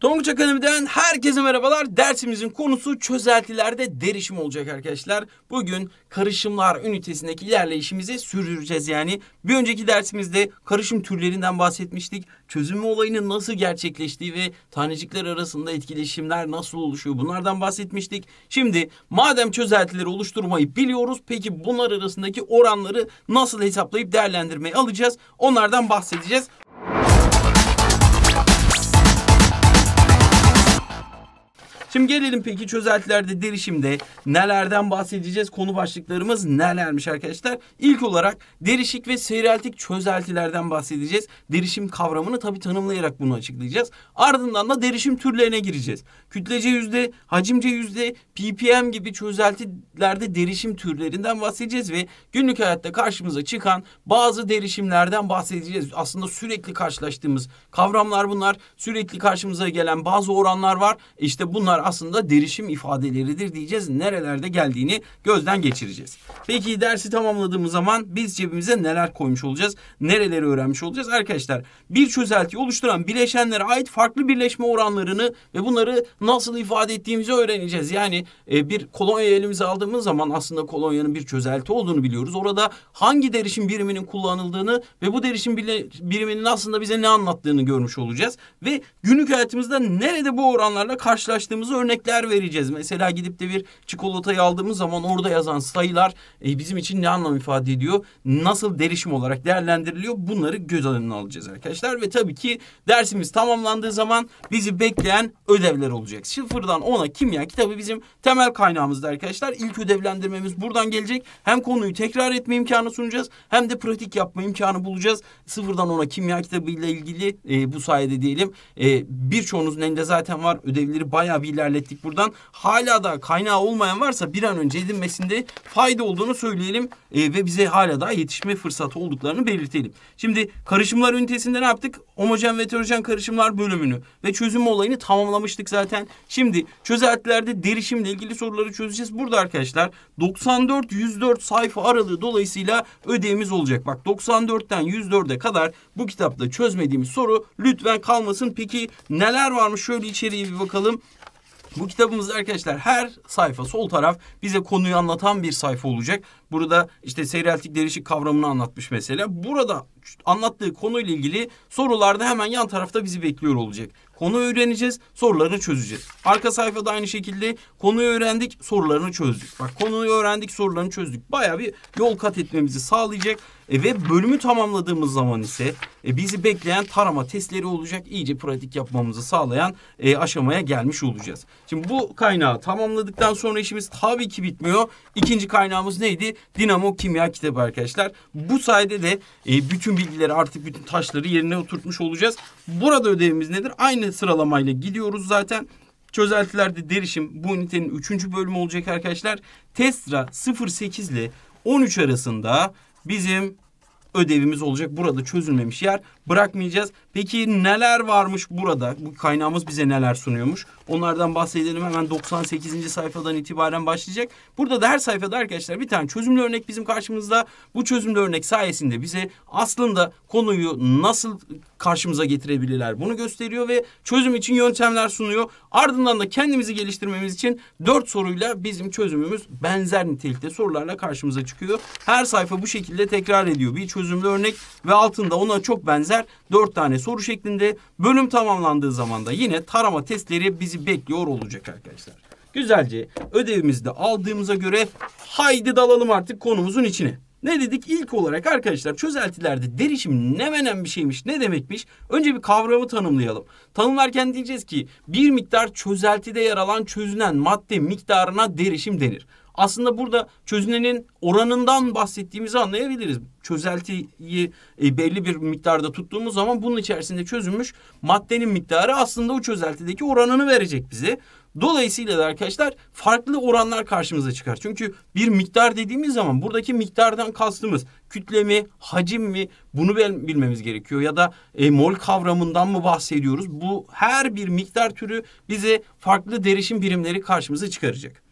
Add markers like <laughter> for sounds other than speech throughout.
Tonguç Akademi'den herkese merhabalar. Dersimizin konusu çözeltilerde derişim olacak arkadaşlar. Bugün karışımlar ünitesindeki ilerleyişimizi sürdüreceğiz yani. Bir önceki dersimizde karışım türlerinden bahsetmiştik. Çözünme olayının nasıl gerçekleştiği ve tanecikler arasında etkileşimler nasıl oluşuyor bunlardan bahsetmiştik. Şimdi madem çözeltileri oluşturmayı biliyoruz peki bunlar arasındaki oranları nasıl hesaplayıp değerlendirmeyi alacağız onlardan bahsedeceğiz. Şimdi gelelim peki çözeltilerde derişimde nelerden bahsedeceğiz? Konu başlıklarımız nelermiş arkadaşlar? İlk olarak derişik ve seyreltik çözeltilerden bahsedeceğiz. Derişim kavramını tabii tanımlayarak bunu açıklayacağız. Ardından da derişim türlerine gireceğiz. Kütlece yüzde, hacimce yüzde, ppm gibi çözeltilerde derişim türlerinden bahsedeceğiz ve günlük hayatta karşımıza çıkan bazı derişimlerden bahsedeceğiz. Aslında sürekli karşılaştığımız kavramlar bunlar. Sürekli karşımıza gelen bazı oranlar var. İşte bunlar aslında derişim ifadeleridir diyeceğiz. Nerelerde geldiğini gözden geçireceğiz. Peki dersi tamamladığımız zaman biz cebimize neler koymuş olacağız? Nereleri öğrenmiş olacağız? Arkadaşlar bir çözelti oluşturan bileşenlere ait farklı birleşme oranlarını ve bunları nasıl ifade ettiğimizi öğreneceğiz. Yani e, bir kolonya elimize aldığımız zaman aslında kolonyanın bir çözelti olduğunu biliyoruz. Orada hangi derişim biriminin kullanıldığını ve bu derişim biriminin aslında bize ne anlattığını görmüş olacağız. Ve günlük hayatımızda nerede bu oranlarla karşılaştığımızı örnekler vereceğiz. Mesela gidip de bir çikolatayı aldığımız zaman orada yazan sayılar e, bizim için ne anlam ifade ediyor? Nasıl derişim olarak değerlendiriliyor? Bunları göz önüne alacağız arkadaşlar. Ve tabii ki dersimiz tamamlandığı zaman bizi bekleyen ödevler olacak. Sıfırdan ona kimya kitabı bizim temel kaynağımızda arkadaşlar. İlk ödevlendirmemiz buradan gelecek. Hem konuyu tekrar etme imkanı sunacağız hem de pratik yapma imkanı bulacağız. Sıfırdan ona kimya kitabı ile ilgili e, bu sayede diyelim. E, Birçoğunuzun elinde zaten var. Ödevleri bayağı bir ilerlettik buradan. Hala da kaynağı olmayan varsa bir an önce edinmesinde fayda olduğunu söyleyelim e, ve bize hala daha yetişme fırsatı olduklarını belirtelim. Şimdi karışımlar ünitesinde ne yaptık? Homojen ve heterojen karışımlar bölümünü ve çözüm olayını tamamlamıştık zaten. Şimdi çözeltilerde derişimle ilgili soruları çözeceğiz. Burada arkadaşlar 94-104 sayfa aralığı dolayısıyla ödevimiz olacak. Bak 94'ten 104'e kadar bu kitapta çözmediğimiz soru lütfen kalmasın. Peki neler varmış? Şöyle içeriye bir bakalım. Bu kitabımızda arkadaşlar her sayfa sol taraf bize konuyu anlatan bir sayfa olacak. Burada işte seyreltik derişik kavramını anlatmış mesela. Burada anlattığı konuyla ilgili sorularda hemen yan tarafta bizi bekliyor olacak. Konu öğreneceğiz, sorularını çözeceğiz. Arka sayfada aynı şekilde konuyu öğrendik, sorularını çözdük. Bak konuyu öğrendik, sorularını çözdük. Baya bir yol kat etmemizi sağlayacak. E, ve bölümü tamamladığımız zaman ise e, bizi bekleyen tarama testleri olacak. İyice pratik yapmamızı sağlayan e, aşamaya gelmiş olacağız. Şimdi bu kaynağı tamamladıktan sonra işimiz tabii ki bitmiyor. İkinci kaynağımız neydi? Dinamo Kimya kitabı arkadaşlar. Bu sayede de e, bütün bilgileri artık bütün taşları yerine oturtmuş olacağız. Burada ödevimiz nedir? Aynı Böyle sıralamayla gidiyoruz zaten. Çözeltilerde derişim bu ünitenin 3. bölümü olacak arkadaşlar. Testra 08 ile 13 arasında bizim ödevimiz olacak. Burada çözülmemiş yer bırakmayacağız. Peki neler varmış burada? Bu kaynağımız bize neler sunuyormuş? Onlardan bahsedelim hemen 98. sayfadan itibaren başlayacak. Burada da her sayfada arkadaşlar bir tane çözümlü örnek bizim karşımızda. Bu çözümlü örnek sayesinde bize aslında konuyu nasıl karşımıza getirebilirler bunu gösteriyor ve çözüm için yöntemler sunuyor. Ardından da kendimizi geliştirmemiz için dört soruyla bizim çözümümüz benzer nitelikte sorularla karşımıza çıkıyor. Her sayfa bu şekilde tekrar ediyor. Bir çözümlü örnek ve altında ona çok benzer testler 4 tane soru şeklinde. Bölüm tamamlandığı zaman da yine tarama testleri bizi bekliyor olacak arkadaşlar. Güzelce ödevimizi de aldığımıza göre haydi dalalım artık konumuzun içine. Ne dedik? ilk olarak arkadaşlar çözeltilerde derişim ne menen bir şeymiş, ne demekmiş? Önce bir kavramı tanımlayalım. Tanımlarken diyeceğiz ki bir miktar çözeltide yer alan çözünen madde miktarına derişim denir. Aslında burada çözünenin oranından bahsettiğimizi anlayabiliriz. Çözeltiyi e, belli bir miktarda tuttuğumuz zaman bunun içerisinde çözülmüş maddenin miktarı aslında o çözeltideki oranını verecek bize. Dolayısıyla da arkadaşlar farklı oranlar karşımıza çıkar. Çünkü bir miktar dediğimiz zaman buradaki miktardan kastımız kütle mi, hacim mi bunu bilmemiz gerekiyor. Ya da e, mol kavramından mı bahsediyoruz? Bu her bir miktar türü bize farklı derişim birimleri karşımıza çıkaracak.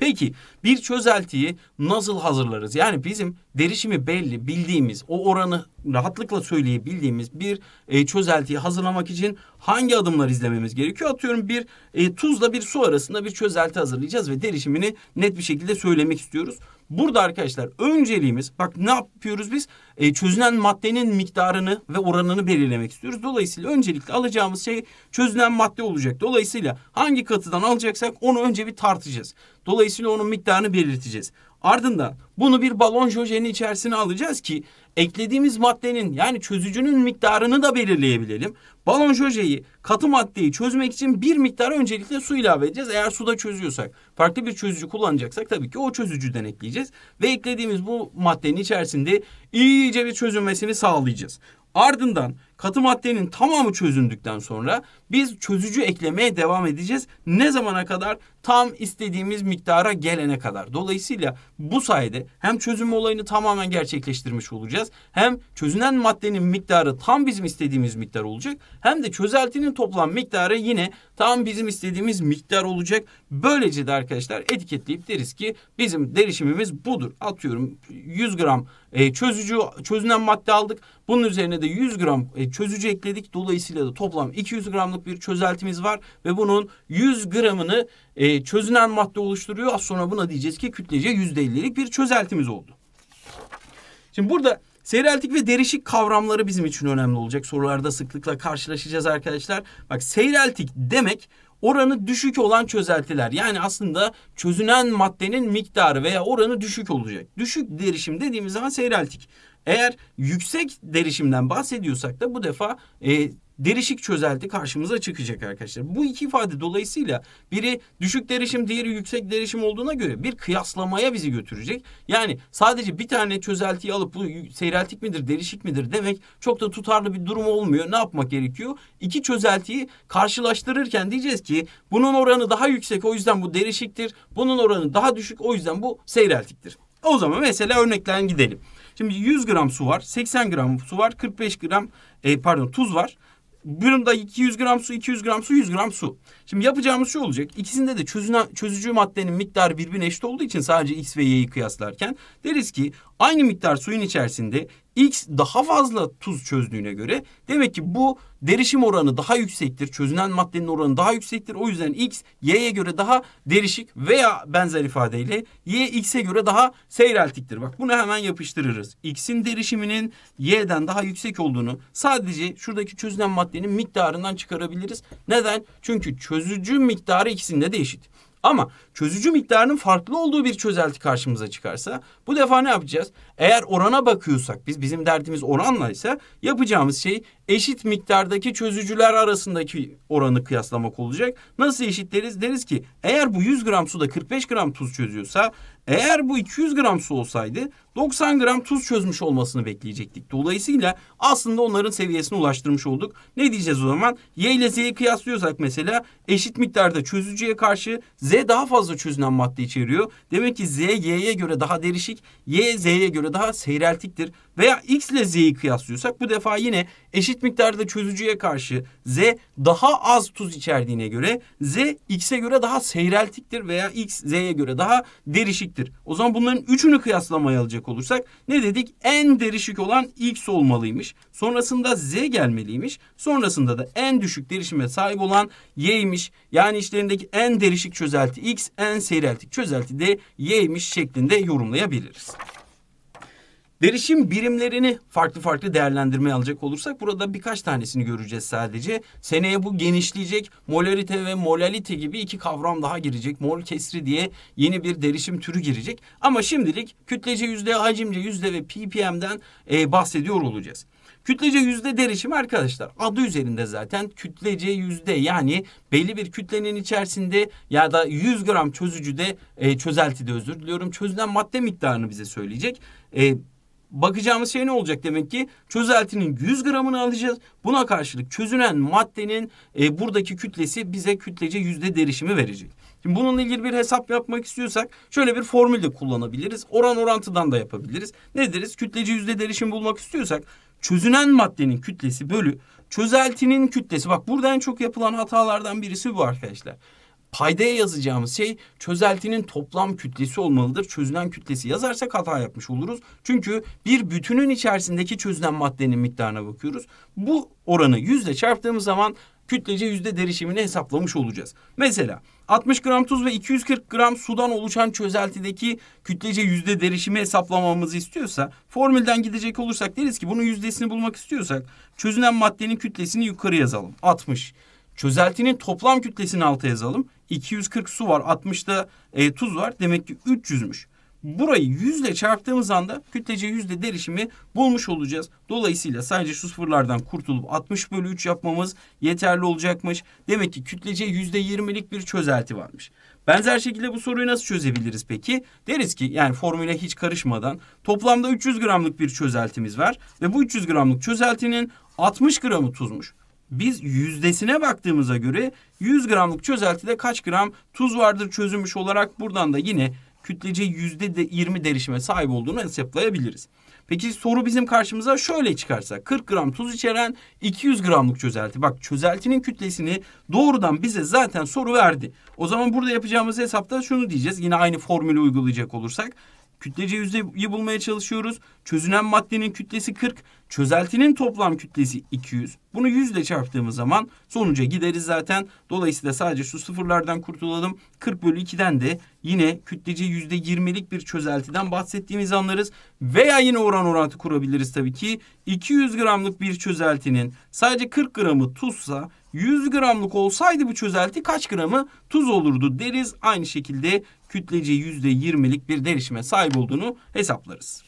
Peki bir çözeltiyi nasıl hazırlarız? Yani bizim derişimi belli bildiğimiz o oranı rahatlıkla söyleyebildiğimiz bir e, çözeltiyi hazırlamak için hangi adımlar izlememiz gerekiyor? Atıyorum bir e, tuzla bir su arasında bir çözelti hazırlayacağız ve derişimini net bir şekilde söylemek istiyoruz. Burada arkadaşlar önceliğimiz bak ne yapıyoruz biz? E, çözünen maddenin miktarını ve oranını belirlemek istiyoruz. Dolayısıyla öncelikle alacağımız şey çözünen madde olacak. Dolayısıyla hangi katıdan alacaksak onu önce bir tartacağız. Dolayısıyla onun miktarını belirteceğiz. Ardından bunu bir balon jojenin içerisine alacağız ki eklediğimiz maddenin yani çözücünün miktarını da belirleyebilelim. Balon jojeyi katı maddeyi çözmek için bir miktar öncelikle su ilave edeceğiz. Eğer suda çözüyorsak farklı bir çözücü kullanacaksak tabii ki o çözücüden ekleyeceğiz. Ve eklediğimiz bu maddenin içerisinde iyice bir çözülmesini sağlayacağız. Ardından Katı maddenin tamamı çözündükten sonra biz çözücü eklemeye devam edeceğiz. Ne zamana kadar? Tam istediğimiz miktara gelene kadar. Dolayısıyla bu sayede hem çözüm olayını tamamen gerçekleştirmiş olacağız. Hem çözünen maddenin miktarı tam bizim istediğimiz miktar olacak. Hem de çözeltinin toplam miktarı yine tam bizim istediğimiz miktar olacak. Böylece de arkadaşlar etiketleyip deriz ki bizim derişimimiz budur. Atıyorum 100 gram e, çözücü çözünen madde aldık. Bunun üzerine de 100 gram e, çözücü ekledik. Dolayısıyla da toplam 200 gramlık bir çözeltimiz var ve bunun 100 gramını e, çözünen madde oluşturuyor. Az sonra buna diyeceğiz ki kütlece %50'lik bir çözeltimiz oldu. Şimdi burada Seyreltik ve derişik kavramları bizim için önemli olacak. Sorularda sıklıkla karşılaşacağız arkadaşlar. Bak seyreltik demek oranı düşük olan çözeltiler. Yani aslında çözünen maddenin miktarı veya oranı düşük olacak. Düşük derişim dediğimiz zaman seyreltik. Eğer yüksek derişimden bahsediyorsak da bu defa e, derişik çözelti karşımıza çıkacak arkadaşlar. Bu iki ifade dolayısıyla biri düşük derişim diğeri yüksek derişim olduğuna göre bir kıyaslamaya bizi götürecek. Yani sadece bir tane çözeltiyi alıp bu seyreltik midir derişik midir demek çok da tutarlı bir durum olmuyor. Ne yapmak gerekiyor? İki çözeltiyi karşılaştırırken diyeceğiz ki bunun oranı daha yüksek o yüzden bu derişiktir. Bunun oranı daha düşük o yüzden bu seyreltiktir. O zaman mesela örnekten gidelim. Şimdi 100 gram su var, 80 gram su var, 45 gram e, pardon tuz var. Bunda 200 gram su, 200 gram su, 100 gram su. Şimdi yapacağımız şu olacak. İkisinde de çözüne, çözücü maddenin miktarı birbirine eşit olduğu için sadece X ve Y'yi kıyaslarken deriz ki aynı miktar suyun içerisinde X daha fazla tuz çözdüğüne göre demek ki bu derişim oranı daha yüksektir. Çözünen maddenin oranı daha yüksektir. O yüzden X Y'ye göre daha derişik veya benzer ifadeyle Y X'e göre daha seyreltiktir. Bak bunu hemen yapıştırırız. X'in derişiminin Y'den daha yüksek olduğunu sadece şuradaki çözünen maddenin miktarından çıkarabiliriz. Neden? Çünkü çözücü miktarı ikisinde de eşit. Ama çözücü miktarının farklı olduğu bir çözelti karşımıza çıkarsa bu defa ne yapacağız? Eğer orana bakıyorsak biz bizim derdimiz oranla ise yapacağımız şey eşit miktardaki çözücüler arasındaki oranı kıyaslamak olacak. Nasıl eşitleriz? Deriz ki eğer bu 100 gram suda 45 gram tuz çözüyorsa eğer bu 200 gram su olsaydı 90 gram tuz çözmüş olmasını bekleyecektik. Dolayısıyla aslında onların seviyesine ulaştırmış olduk. Ne diyeceğiz o zaman? Y ile Z'yi kıyaslıyorsak mesela eşit miktarda çözücüye karşı Z daha fazla çözünen madde içeriyor. Demek ki Z Y'ye göre daha derişik, Y Z'ye göre daha seyreltiktir veya x ile z'yi kıyaslıyorsak bu defa yine eşit miktarda çözücüye karşı z daha az tuz içerdiğine göre z x'e göre daha seyreltiktir veya x z'ye göre daha derişiktir. O zaman bunların üçünü kıyaslamaya alacak olursak ne dedik? En derişik olan x olmalıymış. Sonrasında z gelmeliymiş. Sonrasında da en düşük derişime sahip olan y'ymiş. Yani işlerindeki en derişik çözelti x, en seyreltik çözelti de y'ymiş şeklinde yorumlayabiliriz. Derişim birimlerini farklı farklı değerlendirmeye alacak olursak burada birkaç tanesini göreceğiz sadece. Seneye bu genişleyecek. Molarite ve molalite gibi iki kavram daha girecek. Mol kesri diye yeni bir derişim türü girecek. Ama şimdilik kütlece yüzde, hacimce yüzde ve ppm'den e, bahsediyor olacağız. Kütlece yüzde derişim arkadaşlar adı üzerinde zaten kütlece yüzde yani belli bir kütlenin içerisinde ya da 100 gram çözücüde e, çözeltide özür diliyorum çözülen madde miktarını bize söyleyecek. E, bakacağımız şey ne olacak demek ki? Çözeltinin 100 gramını alacağız. Buna karşılık çözünen maddenin e, buradaki kütlesi bize kütlece yüzde derişimi verecek. Şimdi bununla ilgili bir hesap yapmak istiyorsak şöyle bir formül de kullanabiliriz. Oran orantıdan da yapabiliriz. Ne deriz? Kütlece yüzde derişim bulmak istiyorsak çözünen maddenin kütlesi bölü çözeltinin kütlesi. Bak burada en çok yapılan hatalardan birisi bu arkadaşlar paydaya yazacağımız şey çözeltinin toplam kütlesi olmalıdır. Çözülen kütlesi yazarsak hata yapmış oluruz. Çünkü bir bütünün içerisindeki çözülen maddenin miktarına bakıyoruz. Bu oranı yüzde çarptığımız zaman kütlece yüzde derişimini hesaplamış olacağız. Mesela 60 gram tuz ve 240 gram sudan oluşan çözeltideki kütlece yüzde derişimi hesaplamamızı istiyorsa formülden gidecek olursak deriz ki bunun yüzdesini bulmak istiyorsak çözünen maddenin kütlesini yukarı yazalım 60. Çözeltinin toplam kütlesini alta yazalım 240 su var 60'da e, tuz var demek ki 300'müş. Burayı yüzle çarptığımız anda kütlece yüzde derişimi bulmuş olacağız. Dolayısıyla sadece şu sıfırlardan kurtulup 60 bölü 3 yapmamız yeterli olacakmış. Demek ki kütlece yüzde %20'lik bir çözelti varmış. Benzer şekilde bu soruyu nasıl çözebiliriz peki? Deriz ki yani formüle hiç karışmadan toplamda 300 gramlık bir çözeltimiz var. Ve bu 300 gramlık çözeltinin 60 gramı tuzmuş. Biz yüzdesine baktığımıza göre 100 gramlık çözeltide kaç gram tuz vardır çözülmüş olarak buradan da yine kütlece yüzde de 20 derişime sahip olduğunu hesaplayabiliriz. Peki soru bizim karşımıza şöyle çıkarsa 40 gram tuz içeren 200 gramlık çözelti. Bak çözeltinin kütlesini doğrudan bize zaten soru verdi. O zaman burada yapacağımız hesapta şunu diyeceğiz. Yine aynı formülü uygulayacak olursak Kütlece yüzdeyi bulmaya çalışıyoruz. Çözünen maddenin kütlesi 40, çözeltinin toplam kütlesi 200. Bunu 100 ile çarptığımız zaman sonuca gideriz zaten. Dolayısıyla sadece şu sıfırlardan kurtulalım. 40 bölü 2'den de yine kütlece yüzde %20'lik bir çözeltiden bahsettiğimizi anlarız. Veya yine oran orantı kurabiliriz tabii ki. 200 gramlık bir çözeltinin sadece 40 gramı tuzsa 100 gramlık olsaydı bu çözelti kaç gramı tuz olurdu deriz. Aynı şekilde kütlece %20'lik bir derişime sahip olduğunu hesaplarız.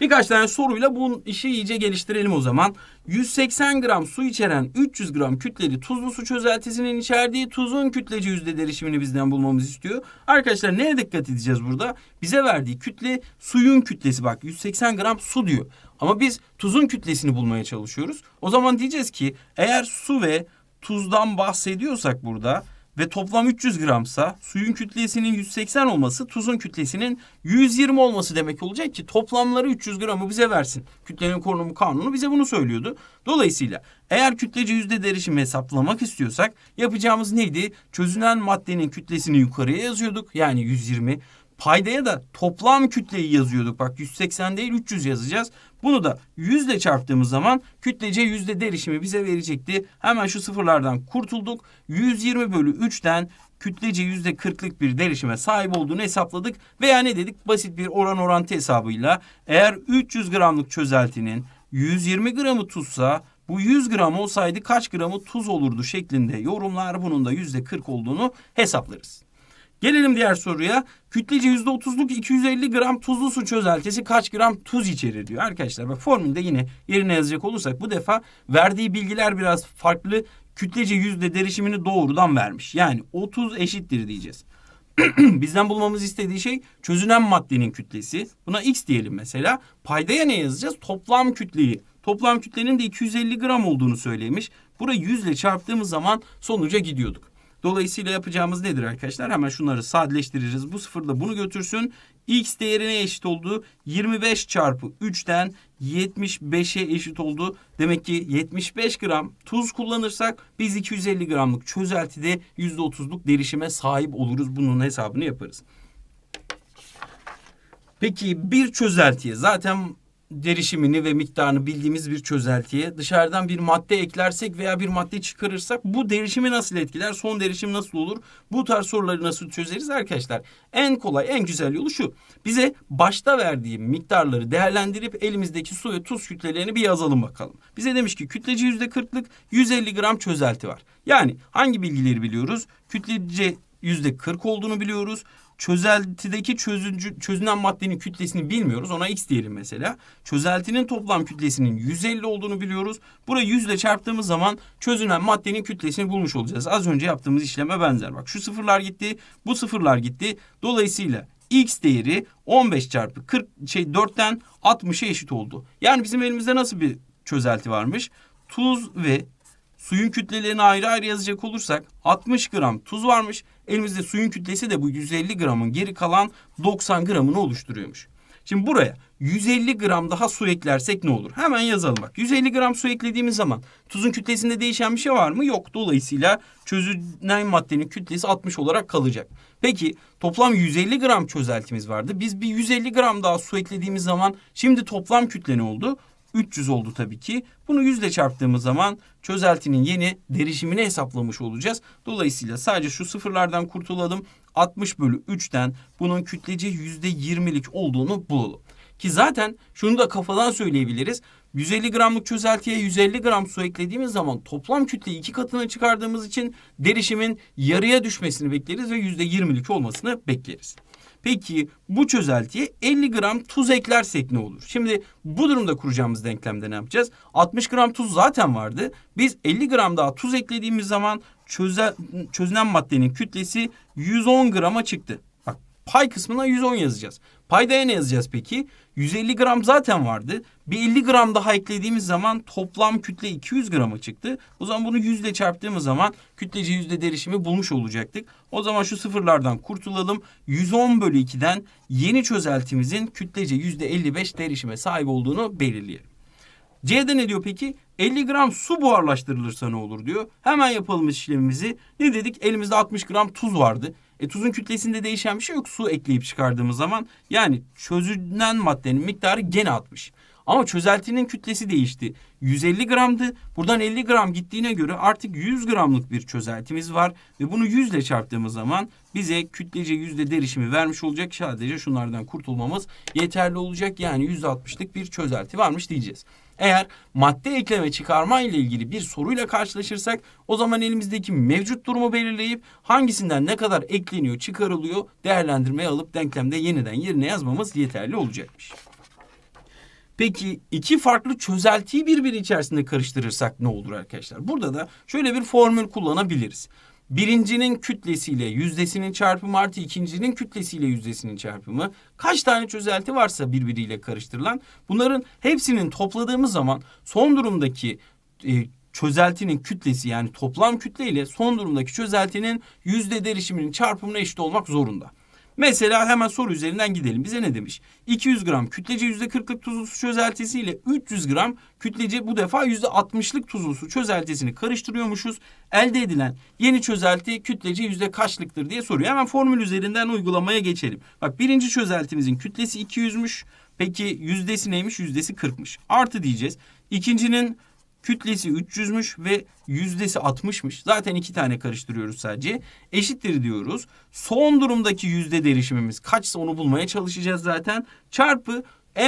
Birkaç tane soruyla bu işi iyice geliştirelim o zaman. 180 gram su içeren 300 gram kütleli tuzlu su çözeltisinin içerdiği tuzun kütlece yüzde derişimini bizden bulmamız istiyor. Arkadaşlar neye dikkat edeceğiz burada? Bize verdiği kütle suyun kütlesi bak 180 gram su diyor. Ama biz tuzun kütlesini bulmaya çalışıyoruz. O zaman diyeceğiz ki eğer su ve tuzdan bahsediyorsak burada ve toplam 300 gramsa suyun kütlesinin 180 olması tuzun kütlesinin 120 olması demek olacak ki toplamları 300 gramı bize versin. Kütlenin korunumu kanunu bize bunu söylüyordu. Dolayısıyla eğer kütlece yüzde derişimi hesaplamak istiyorsak yapacağımız neydi? Çözünen maddenin kütlesini yukarıya yazıyorduk yani 120. Paydaya da toplam kütleyi yazıyorduk. Bak 180 değil 300 yazacağız. Bunu da yüzle çarptığımız zaman kütlece yüzde derişimi bize verecekti. Hemen şu sıfırlardan kurtulduk. 120 bölü 3'ten kütlece yüzde 40'lık bir derişime sahip olduğunu hesapladık. Veya ne dedik? Basit bir oran orantı hesabıyla eğer 300 gramlık çözeltinin 120 gramı tuzsa bu 100 gram olsaydı kaç gramı tuz olurdu şeklinde yorumlar bunun da yüzde %40 olduğunu hesaplarız. Gelelim diğer soruya. Kütlece yüzde otuzluk 250 gram tuzlu su çözeltesi kaç gram tuz içerir diyor. Arkadaşlar bak formülde yine yerine yazacak olursak bu defa verdiği bilgiler biraz farklı. Kütlece yüzde derişimini doğrudan vermiş. Yani 30 eşittir diyeceğiz. <clears throat> Bizden bulmamız istediği şey çözünen maddenin kütlesi. Buna x diyelim mesela. Paydaya ne yazacağız? Toplam kütleyi. Toplam kütlenin de 250 gram olduğunu söylemiş. Burayı 100 ile çarptığımız zaman sonuca gidiyorduk. Dolayısıyla yapacağımız nedir arkadaşlar? Hemen şunları sadeleştiririz. Bu sıfır da bunu götürsün. X değerine eşit oldu. 25 çarpı 3'ten 75'e eşit oldu. Demek ki 75 gram tuz kullanırsak biz 250 gramlık çözeltide %30'luk derişime sahip oluruz. Bunun hesabını yaparız. Peki bir çözeltiye zaten derişimini ve miktarını bildiğimiz bir çözeltiye dışarıdan bir madde eklersek veya bir madde çıkarırsak bu derişimi nasıl etkiler? Son derişim nasıl olur? Bu tarz soruları nasıl çözeriz arkadaşlar? En kolay, en güzel yolu şu. Bize başta verdiğim miktarları değerlendirip elimizdeki su ve tuz kütlelerini bir yazalım bakalım. Bize demiş ki kütlece yüzde kırklık 150 gram çözelti var. Yani hangi bilgileri biliyoruz? Kütlece yüzde kırk olduğunu biliyoruz. Çözeltideki çözüncü, çözünen maddenin kütlesini bilmiyoruz. Ona x diyelim mesela. Çözeltinin toplam kütlesinin 150 olduğunu biliyoruz. Burayı 100 ile çarptığımız zaman çözünen maddenin kütlesini bulmuş olacağız. Az önce yaptığımız işleme benzer. Bak şu sıfırlar gitti, bu sıfırlar gitti. Dolayısıyla x değeri 15 çarpı 40 şey 4'ten 60'a eşit oldu. Yani bizim elimizde nasıl bir çözelti varmış? Tuz ve suyun kütlelerini ayrı ayrı yazacak olursak 60 gram tuz varmış. Elimizde suyun kütlesi de bu 150 gramın geri kalan 90 gramını oluşturuyormuş. Şimdi buraya 150 gram daha su eklersek ne olur? Hemen yazalım bak. 150 gram su eklediğimiz zaman tuzun kütlesinde değişen bir şey var mı? Yok. Dolayısıyla çözünen maddenin kütlesi 60 olarak kalacak. Peki toplam 150 gram çözeltimiz vardı. Biz bir 150 gram daha su eklediğimiz zaman şimdi toplam kütle ne oldu? 300 oldu tabii ki. Bunu yüzle çarptığımız zaman çözeltinin yeni derişimini hesaplamış olacağız. Dolayısıyla sadece şu sıfırlardan kurtulalım. 60 bölü 3'ten bunun kütlece %20'lik olduğunu bulalım. Ki zaten şunu da kafadan söyleyebiliriz. 150 gramlık çözeltiye 150 gram su eklediğimiz zaman toplam kütle iki katına çıkardığımız için derişimin yarıya düşmesini bekleriz ve %20'lik olmasını bekleriz. Peki bu çözeltiye 50 gram tuz eklersek ne olur? Şimdi bu durumda kuracağımız denklemde ne yapacağız? 60 gram tuz zaten vardı. Biz 50 gram daha tuz eklediğimiz zaman çöze, çözünen maddenin kütlesi 110 grama çıktı. Bak pay kısmına 110 yazacağız. Paydaya ne yazacağız peki? 150 gram zaten vardı. Bir 50 gram daha eklediğimiz zaman toplam kütle 200 grama çıktı. O zaman bunu yüzle çarptığımız zaman kütlece yüzde derişimi bulmuş olacaktık. O zaman şu sıfırlardan kurtulalım. 110 bölü 2'den yeni çözeltimizin kütlece yüzde 55 derişime sahip olduğunu belirleyelim. C'de ne diyor peki? 50 gram su buharlaştırılırsa ne olur diyor. Hemen yapalım işlemimizi. Ne dedik? Elimizde 60 gram tuz vardı. E, tuzun kütlesinde değişen bir şey yok su ekleyip çıkardığımız zaman. Yani çözünen maddenin miktarı gene 60. Ama çözeltinin kütlesi değişti. 150 gramdı. Buradan 50 gram gittiğine göre artık 100 gramlık bir çözeltimiz var. Ve bunu 100 ile çarptığımız zaman bize kütlece yüzde derişimi vermiş olacak. Sadece şunlardan kurtulmamız yeterli olacak. Yani %60'lık bir çözelti varmış diyeceğiz. Eğer madde ekleme çıkarma ile ilgili bir soruyla karşılaşırsak o zaman elimizdeki mevcut durumu belirleyip hangisinden ne kadar ekleniyor, çıkarılıyor değerlendirmeye alıp denklemde yeniden yerine yazmamız yeterli olacakmış. Peki iki farklı çözeltiyi birbiri içerisinde karıştırırsak ne olur arkadaşlar? Burada da şöyle bir formül kullanabiliriz birincinin kütlesiyle yüzdesinin çarpımı artı ikincinin kütlesiyle yüzdesinin çarpımı kaç tane çözelti varsa birbiriyle karıştırılan bunların hepsinin topladığımız zaman son durumdaki e, çözeltinin kütlesi yani toplam kütle ile son durumdaki çözeltinin yüzde derişiminin çarpımına eşit olmak zorunda. Mesela hemen soru üzerinden gidelim. Bize ne demiş? 200 gram kütlece yüzde %40'lık tuzlu su çözeltisi ile 300 gram kütlece bu defa yüzde %60'lık tuzlu su çözeltisini karıştırıyormuşuz. Elde edilen yeni çözelti kütlece yüzde kaçlıktır diye soruyor. Hemen formül üzerinden uygulamaya geçelim. Bak birinci çözeltimizin kütlesi 200'müş. Peki yüzdesi neymiş? Yüzdesi 40'mış. Artı diyeceğiz. İkincinin Kütlesi 300'müş ve yüzdesi 60'mış. Zaten iki tane karıştırıyoruz sadece. Eşittir diyoruz. Son durumdaki yüzde derişimimiz kaçsa onu bulmaya çalışacağız zaten. Çarpı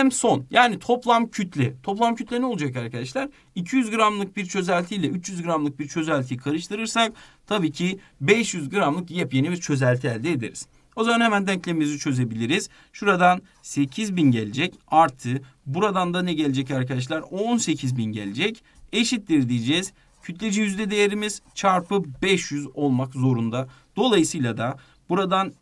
M son yani toplam kütle. Toplam kütle ne olacak arkadaşlar? 200 gramlık bir çözeltiyle 300 gramlık bir çözeltiyi karıştırırsak tabii ki 500 gramlık yepyeni bir çözelti elde ederiz. O zaman hemen denklemimizi çözebiliriz. Şuradan 8000 gelecek artı buradan da ne gelecek arkadaşlar? 18000 gelecek eşittir diyeceğiz. Kütleci yüzde değerimiz çarpı 500 olmak zorunda. Dolayısıyla da buradan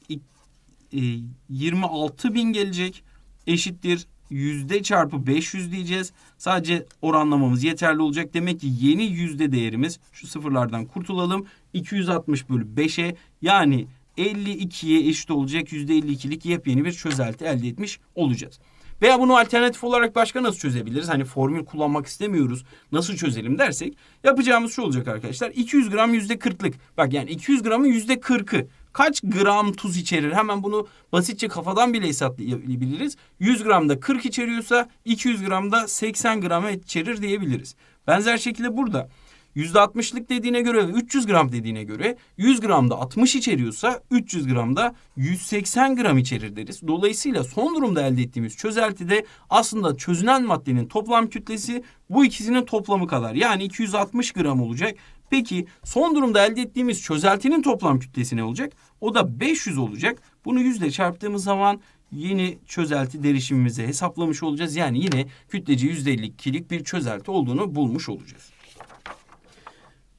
26 e, bin gelecek eşittir yüzde çarpı 500 diyeceğiz. Sadece oranlamamız yeterli olacak. Demek ki yeni yüzde değerimiz şu sıfırlardan kurtulalım. 260 bölü 5'e yani 52'ye eşit olacak %52'lik yepyeni bir çözelti elde etmiş olacağız. Veya bunu alternatif olarak başka nasıl çözebiliriz? Hani formül kullanmak istemiyoruz. Nasıl çözelim dersek yapacağımız şu olacak arkadaşlar. 200 gram yüzde %40'lık. Bak yani 200 gramın yüzde %40'ı kaç gram tuz içerir? Hemen bunu basitçe kafadan bile hesaplayabiliriz. 100 gramda 40 içeriyorsa 200 gramda 80 gram içerir diyebiliriz. Benzer şekilde burada %60'lık dediğine göre ve 300 gram dediğine göre 100 gramda 60 içeriyorsa 300 gramda 180 gram içerir deriz. Dolayısıyla son durumda elde ettiğimiz çözeltide aslında çözünen maddenin toplam kütlesi bu ikisinin toplamı kadar. Yani 260 gram olacak. Peki son durumda elde ettiğimiz çözeltinin toplam kütlesi ne olacak? O da 500 olacak. Bunu yüzle çarptığımız zaman yeni çözelti derişimimizi hesaplamış olacağız. Yani yine kütleci kilik bir çözelti olduğunu bulmuş olacağız.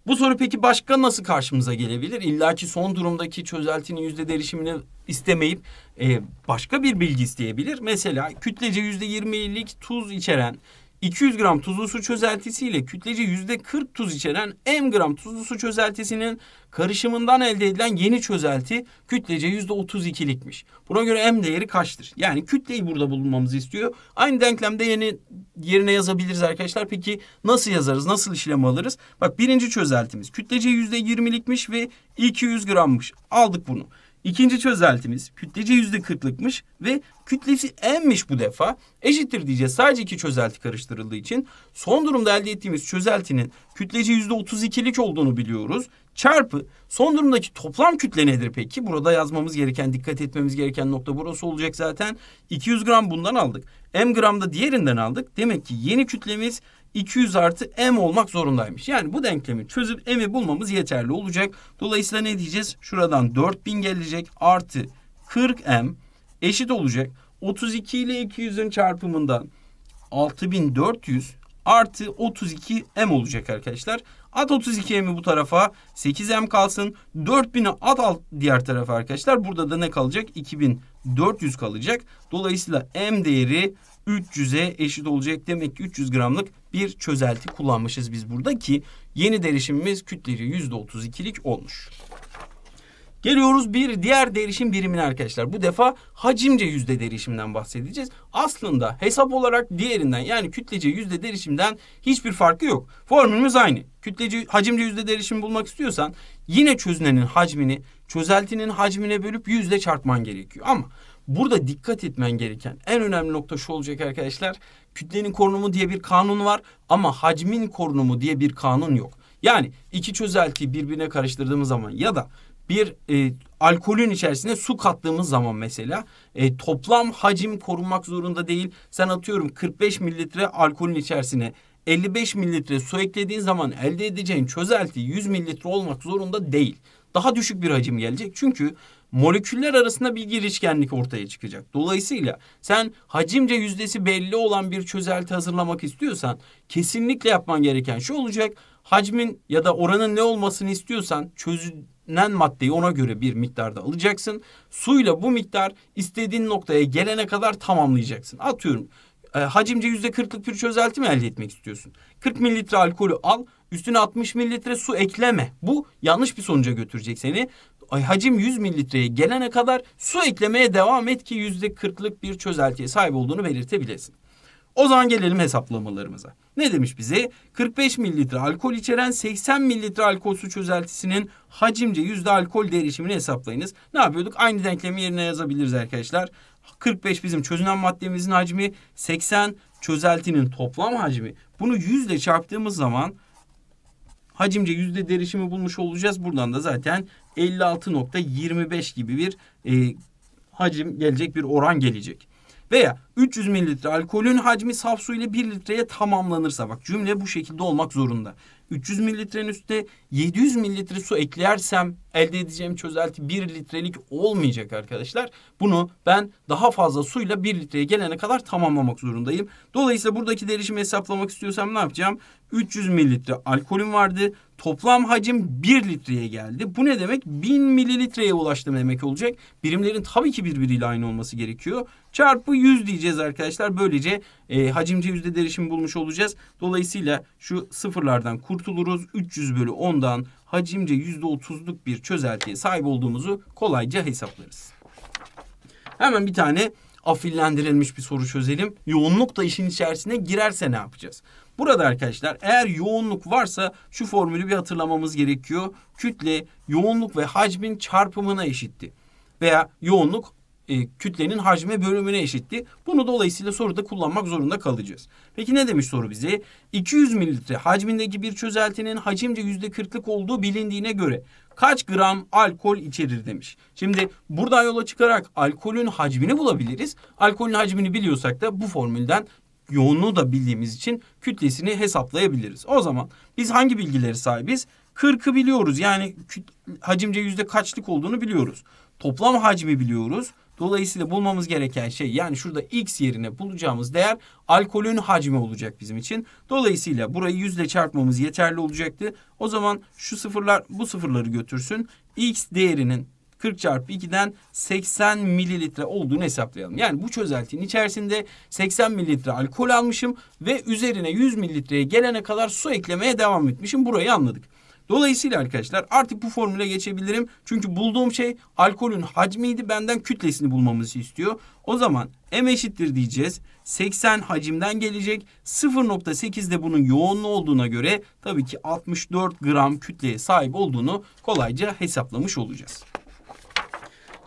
Bu soru peki başka nasıl karşımıza gelebilir? İlla ki son durumdaki çözeltinin yüzde derişimini istemeyip e, başka bir bilgi isteyebilir. Mesela kütlece yüzde yirmilik tuz içeren 200 gram tuzlu su çözeltisiyle kütlece %40 tuz içeren m gram tuzlu su çözeltisinin karışımından elde edilen yeni çözelti kütlece %32'likmiş. Buna göre m değeri kaçtır? Yani kütleyi burada bulmamızı istiyor. Aynı denklemde yeni yerine yazabiliriz arkadaşlar. Peki nasıl yazarız? Nasıl işlem alırız? Bak birinci çözeltimiz kütlece %20'likmiş ve 200 grammış. Aldık bunu. İkinci çözeltimiz kütlece yüzde kırklıkmış ve kütlesi enmiş bu defa. Eşittir diyeceğiz sadece iki çözelti karıştırıldığı için. Son durumda elde ettiğimiz çözeltinin kütlece yüzde otuz ikilik olduğunu biliyoruz. Çarpı son durumdaki toplam kütle nedir peki? Burada yazmamız gereken, dikkat etmemiz gereken nokta burası olacak zaten. 200 gram bundan aldık. M gram da diğerinden aldık. Demek ki yeni kütlemiz 200 artı m olmak zorundaymış. Yani bu denklemi çözüp m'i bulmamız yeterli olacak. Dolayısıyla ne diyeceğiz? Şuradan 4000 gelecek artı 40m eşit olacak. 32 ile 200'ün çarpımından 6400 artı 32 m olacak arkadaşlar. At 32 m'i bu tarafa 8 m kalsın. 4000'i at alt diğer tarafa arkadaşlar. Burada da ne kalacak? 2400 kalacak. Dolayısıyla m değeri 300'e eşit olacak. Demek ki 300 gramlık bir çözelti kullanmışız biz burada ki yeni derişimimiz kütleri %32'lik olmuş. Geliyoruz bir diğer derişim birimine arkadaşlar. Bu defa hacimce yüzde derişimden bahsedeceğiz. Aslında hesap olarak diğerinden yani kütlece yüzde derişimden hiçbir farkı yok. Formülümüz aynı. Kütlece hacimce yüzde derişimi bulmak istiyorsan yine çözünenin hacmini çözeltinin hacmine bölüp yüzde çarpman gerekiyor. Ama Burada dikkat etmen gereken en önemli nokta şu olacak arkadaşlar. Kütlenin korunumu diye bir kanun var ama hacmin korunumu diye bir kanun yok. Yani iki çözeltiyi birbirine karıştırdığımız zaman ya da bir e, alkolün içerisine su kattığımız zaman mesela e, toplam hacim korunmak zorunda değil. Sen atıyorum 45 mililitre alkolün içerisine 55 mililitre su eklediğin zaman elde edeceğin çözelti 100 mililitre olmak zorunda değil. Daha düşük bir hacim gelecek çünkü moleküller arasında bir girişkenlik ortaya çıkacak. Dolayısıyla sen hacimce yüzdesi belli olan bir çözelti hazırlamak istiyorsan kesinlikle yapman gereken şey olacak. Hacmin ya da oranın ne olmasını istiyorsan çözünen maddeyi ona göre bir miktarda alacaksın. Suyla bu miktar istediğin noktaya gelene kadar tamamlayacaksın. Atıyorum e, hacimce yüzde kırklık bir çözelti mi elde etmek istiyorsun? 40 mililitre alkolü al üstüne 60 mililitre su ekleme. Bu yanlış bir sonuca götürecek seni hacim 100 mililitreye gelene kadar su eklemeye devam et ki yüzde 40'lık bir çözeltiye sahip olduğunu belirtebilesin. O zaman gelelim hesaplamalarımıza. Ne demiş bize? 45 mililitre alkol içeren 80 mililitre alkol su çözeltisinin hacimce yüzde alkol değişimini hesaplayınız. Ne yapıyorduk? Aynı denklemi yerine yazabiliriz arkadaşlar. 45 bizim çözünen maddemizin hacmi, 80 çözeltinin toplam hacmi. Bunu yüzle çarptığımız zaman hacimce yüzde derişimi bulmuş olacağız. Buradan da zaten 56.25 gibi bir e, hacim gelecek bir oran gelecek. Veya 300 mililitre alkolün hacmi saf su ile 1 litreye tamamlanırsa bak cümle bu şekilde olmak zorunda. 300 mililitrenin üstte 700 mililitre su eklersem elde edeceğim çözelti bir litrelik olmayacak arkadaşlar. Bunu ben daha fazla suyla bir litreye gelene kadar tamamlamak zorundayım. Dolayısıyla buradaki derişimi hesaplamak istiyorsam ne yapacağım? 300 mililitre alkolüm vardı. Toplam hacim 1 litreye geldi. Bu ne demek? 1000 mililitreye ulaştım demek olacak. Birimlerin tabii ki birbiriyle aynı olması gerekiyor. Çarpı 100 diyeceğiz arkadaşlar. Böylece e, hacimce yüzde derişimi bulmuş olacağız. Dolayısıyla şu sıfırlardan kurtuluruz. 300 bölü 10'dan hacimce yüzde otuzluk bir çözeltiye sahip olduğumuzu kolayca hesaplarız. Hemen bir tane afillendirilmiş bir soru çözelim. Yoğunluk da işin içerisine girerse ne yapacağız? Burada arkadaşlar eğer yoğunluk varsa şu formülü bir hatırlamamız gerekiyor. Kütle yoğunluk ve hacmin çarpımına eşitti. Veya yoğunluk e, kütlenin hacme bölümüne eşitti. Bunu dolayısıyla soruda kullanmak zorunda kalacağız. Peki ne demiş soru bize? 200 mililitre hacmindeki bir çözeltinin hacimce yüzde %40'lık olduğu bilindiğine göre kaç gram alkol içerir demiş. Şimdi buradan yola çıkarak alkolün hacmini bulabiliriz. Alkolün hacmini biliyorsak da bu formülden yoğunluğu da bildiğimiz için kütlesini hesaplayabiliriz. O zaman biz hangi bilgileri sahibiz? 40'ı biliyoruz. Yani hacimce yüzde kaçlık olduğunu biliyoruz. Toplam hacmi biliyoruz. Dolayısıyla bulmamız gereken şey yani şurada x yerine bulacağımız değer alkolün hacmi olacak bizim için. Dolayısıyla burayı yüzle çarpmamız yeterli olacaktı. O zaman şu sıfırlar bu sıfırları götürsün. x değerinin 40 çarpı 2'den 80 mililitre olduğunu hesaplayalım. Yani bu çözeltinin içerisinde 80 mililitre alkol almışım ve üzerine 100 mililitreye gelene kadar su eklemeye devam etmişim. Burayı anladık. Dolayısıyla arkadaşlar artık bu formüle geçebilirim. Çünkü bulduğum şey alkolün hacmiydi. Benden kütlesini bulmamızı istiyor. O zaman M eşittir diyeceğiz. 80 hacimden gelecek. 0.8 de bunun yoğunluğu olduğuna göre tabii ki 64 gram kütleye sahip olduğunu kolayca hesaplamış olacağız.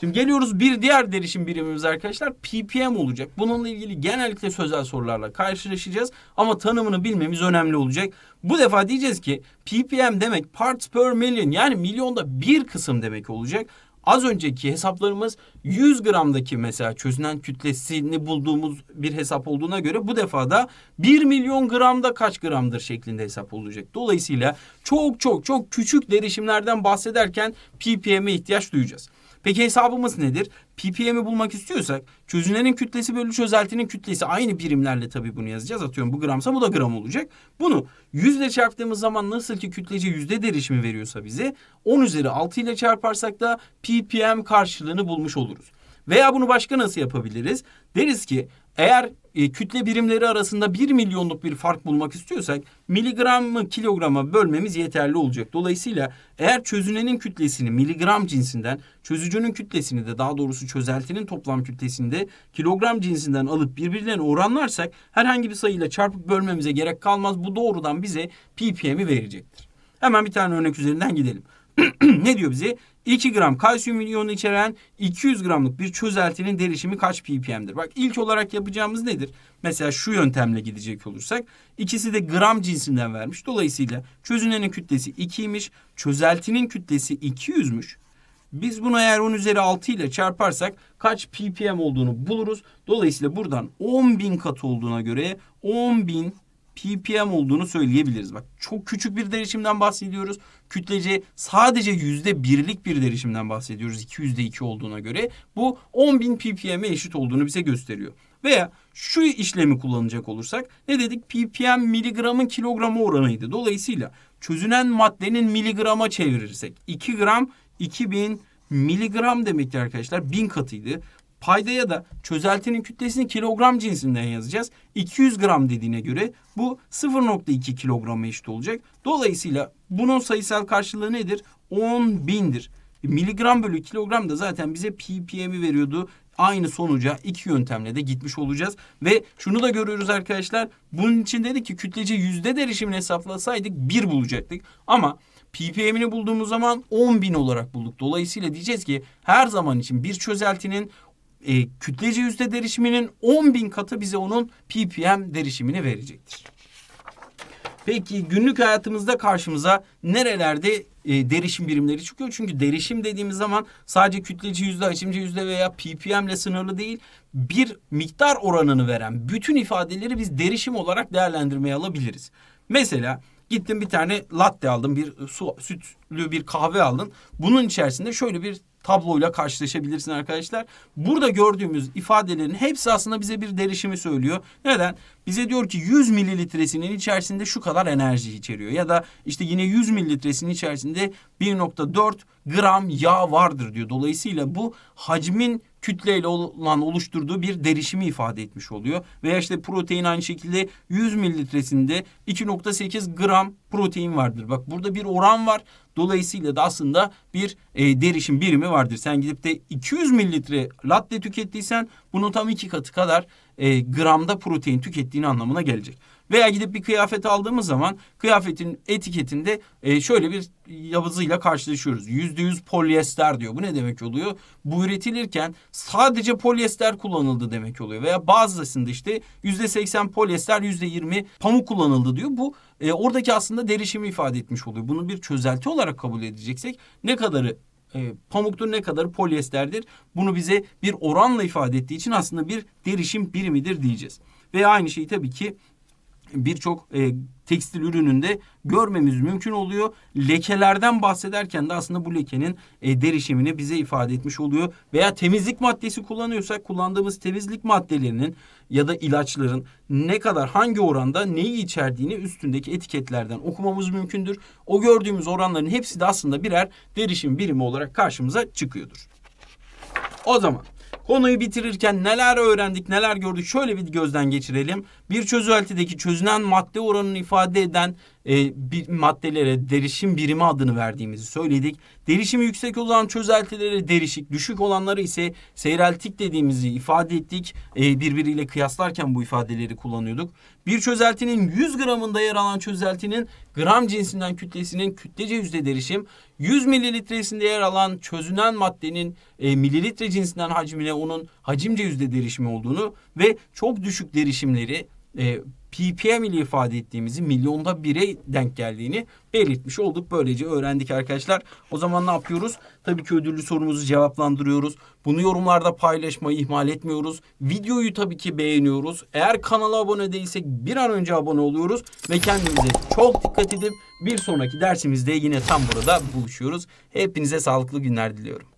Şimdi geliyoruz bir diğer derişim birimimiz arkadaşlar PPM olacak. Bununla ilgili genellikle sözel sorularla karşılaşacağız ama tanımını bilmemiz önemli olacak. Bu defa diyeceğiz ki PPM demek parts per million yani milyonda bir kısım demek olacak. Az önceki hesaplarımız 100 gramdaki mesela çözünen kütlesini bulduğumuz bir hesap olduğuna göre bu defa da 1 milyon gramda kaç gramdır şeklinde hesap olacak. Dolayısıyla çok çok çok küçük derişimlerden bahsederken ppm'e ihtiyaç duyacağız. Peki hesabımız nedir? PPM'i bulmak istiyorsak çözünenin kütlesi bölü çözeltinin kütlesi aynı birimlerle tabii bunu yazacağız. Atıyorum bu gramsa bu da gram olacak. Bunu yüzle çarptığımız zaman nasıl ki kütlece yüzde derişimi veriyorsa bize 10 üzeri 6 ile çarparsak da PPM karşılığını bulmuş oluruz. Veya bunu başka nasıl yapabiliriz? Deriz ki eğer e, kütle birimleri arasında bir milyonluk bir fark bulmak istiyorsak miligramı kilograma bölmemiz yeterli olacak. Dolayısıyla eğer çözünenin kütlesini miligram cinsinden çözücünün kütlesini de daha doğrusu çözeltinin toplam kütlesini de kilogram cinsinden alıp birbirlerine oranlarsak herhangi bir sayıyla çarpıp bölmemize gerek kalmaz. Bu doğrudan bize ppm'i verecektir. Hemen bir tane örnek üzerinden gidelim. <clears throat> ne diyor bize? 2 gram kalsiyum iyonu içeren 200 gramlık bir çözeltinin derişimi kaç ppm'dir? Bak ilk olarak yapacağımız nedir? Mesela şu yöntemle gidecek olursak ikisi de gram cinsinden vermiş. Dolayısıyla çözünenin kütlesi 2'ymiş, çözeltinin kütlesi 200'müş. Biz bunu eğer 10 üzeri 6 ile çarparsak kaç ppm olduğunu buluruz. Dolayısıyla buradan 10.000 kat olduğuna göre 10.000 ppm olduğunu söyleyebiliriz. Bak çok küçük bir derişimden bahsediyoruz. Kütlece sadece yüzde birlik bir derişimden bahsediyoruz. 2 yüzde iki olduğuna göre bu 10.000 ppm'e eşit olduğunu bize gösteriyor. Veya şu işlemi kullanacak olursak ne dedik? ppm miligramın kilograma oranıydı. Dolayısıyla çözünen maddenin miligrama çevirirsek 2 gram 2000 miligram demekti arkadaşlar. 1000 katıydı. Paydaya da çözeltinin kütlesini kilogram cinsinden yazacağız. 200 gram dediğine göre bu 0.2 kilograma eşit olacak. Dolayısıyla bunun sayısal karşılığı nedir? 10 bindir. Miligram bölü kilogram da zaten bize ppm'i veriyordu. Aynı sonuca iki yöntemle de gitmiş olacağız. Ve şunu da görüyoruz arkadaşlar. Bunun için dedik ki kütlece yüzde derişimini hesaplasaydık bir bulacaktık. Ama ppm'ini bulduğumuz zaman 10.000 olarak bulduk. Dolayısıyla diyeceğiz ki her zaman için bir çözeltinin e, kütlece yüzde derişiminin 10 bin katı bize onun ppm derişimini verecektir. Peki günlük hayatımızda karşımıza nerelerde e, derişim birimleri çıkıyor? Çünkü derişim dediğimiz zaman sadece kütlece yüzde, hacimci yüzde veya ppm ile sınırlı değil. Bir miktar oranını veren bütün ifadeleri biz derişim olarak değerlendirmeye alabiliriz. Mesela gittim bir tane latte aldım, bir su, sütlü bir kahve aldım. Bunun içerisinde şöyle bir tabloyla karşılaşabilirsin arkadaşlar. Burada gördüğümüz ifadelerin hepsi aslında bize bir derişimi söylüyor. Neden? Bize diyor ki 100 mililitresinin içerisinde şu kadar enerji içeriyor. Ya da işte yine 100 mililitresinin içerisinde 1.4 gram yağ vardır diyor. Dolayısıyla bu hacmin kütleyle olan oluşturduğu bir derişimi ifade etmiş oluyor. Veya işte protein aynı şekilde 100 mililitresinde 2.8 gram protein vardır. Bak burada bir oran var. Dolayısıyla da aslında bir e, derişim birimi vardır. Sen gidip de 200 mililitre latte tükettiysen bunun tam iki katı kadar e, gramda protein tükettiğini anlamına gelecek. Veya gidip bir kıyafet aldığımız zaman kıyafetin etiketinde e, şöyle bir yazıyla karşılaşıyoruz. Yüzde yüz polyester diyor. Bu ne demek oluyor? Bu üretilirken sadece polyester kullanıldı demek oluyor. Veya bazısında işte yüzde seksen polyester, yüzde yirmi pamuk kullanıldı diyor. Bu e, oradaki aslında derişimi ifade etmiş oluyor. Bunu bir çözelti olarak kabul edeceksek ne kadarı e, pamuktur ne kadarı polyesterdir. Bunu bize bir oranla ifade ettiği için aslında bir derişim birimidir diyeceğiz. Ve aynı şeyi tabii ki birçok e, tekstil ürününde görmemiz mümkün oluyor. Lekelerden bahsederken de aslında bu lekenin e, derişimini bize ifade etmiş oluyor. Veya temizlik maddesi kullanıyorsak kullandığımız temizlik maddelerinin ya da ilaçların ne kadar hangi oranda neyi içerdiğini üstündeki etiketlerden okumamız mümkündür. O gördüğümüz oranların hepsi de aslında birer derişim birimi olarak karşımıza çıkıyordur. O zaman Konuyu bitirirken neler öğrendik, neler gördük şöyle bir gözden geçirelim. Bir çözeltideki çözünen madde oranını ifade eden e, bir maddelere derişim birimi adını verdiğimizi söyledik. Derişimi yüksek olan çözeltileri derişik, düşük olanları ise seyreltik dediğimizi ifade ettik. E, birbiriyle kıyaslarken bu ifadeleri kullanıyorduk. Bir çözeltinin 100 gramında yer alan çözeltinin gram cinsinden kütlesinin kütlece yüzde derişim, 100 mililitresinde yer alan çözünen maddenin e, mililitre cinsinden hacmine onun hacimce yüzde derişimi olduğunu ve çok düşük derişimleri e, ppm ile ifade ettiğimizi milyonda bire denk geldiğini belirtmiş olduk. Böylece öğrendik arkadaşlar. O zaman ne yapıyoruz? Tabii ki ödüllü sorumuzu cevaplandırıyoruz. Bunu yorumlarda paylaşmayı ihmal etmiyoruz. Videoyu tabii ki beğeniyoruz. Eğer kanala abone değilsek bir an önce abone oluyoruz. Ve kendimize çok dikkat edip bir sonraki dersimizde yine tam burada buluşuyoruz. Hepinize sağlıklı günler diliyorum.